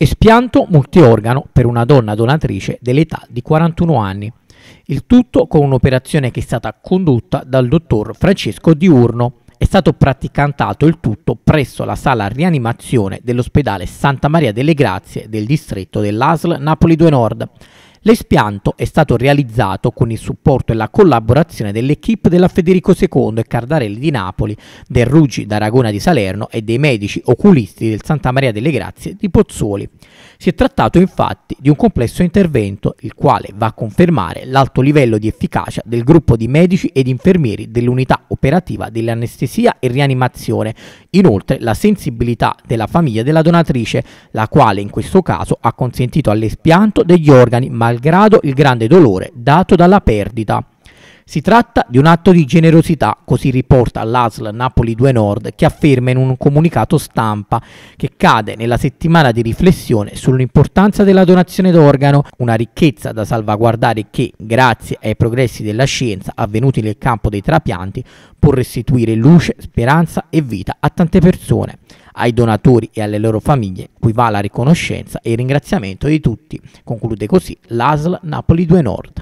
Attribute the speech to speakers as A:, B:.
A: Espianto multiorgano per una donna donatrice dell'età di 41 anni. Il tutto con un'operazione che è stata condotta dal dottor Francesco Diurno. È stato praticantato il tutto presso la sala rianimazione dell'ospedale Santa Maria delle Grazie del distretto dell'ASL Napoli 2 Nord. L'espianto è stato realizzato con il supporto e la collaborazione dell'equipe della Federico II e Cardarelli di Napoli, del Ruggi d'Aragona di Salerno e dei medici oculisti del Santa Maria delle Grazie di Pozzuoli. Si è trattato infatti di un complesso intervento, il quale va a confermare l'alto livello di efficacia del gruppo di medici ed infermieri dell'unità operativa dell'anestesia e rianimazione, inoltre la sensibilità della famiglia della donatrice, la quale in questo caso ha consentito all'espianto degli organi mal malgrado il grande dolore dato dalla perdita. Si tratta di un atto di generosità, così riporta l'ASL Napoli 2 Nord, che afferma in un comunicato stampa che cade nella settimana di riflessione sull'importanza della donazione d'organo, una ricchezza da salvaguardare che, grazie ai progressi della scienza avvenuti nel campo dei trapianti, può restituire luce, speranza e vita a tante persone ai donatori e alle loro famiglie cui va la riconoscenza e il ringraziamento di tutti. Conclude così l'ASL Napoli 2 Nord.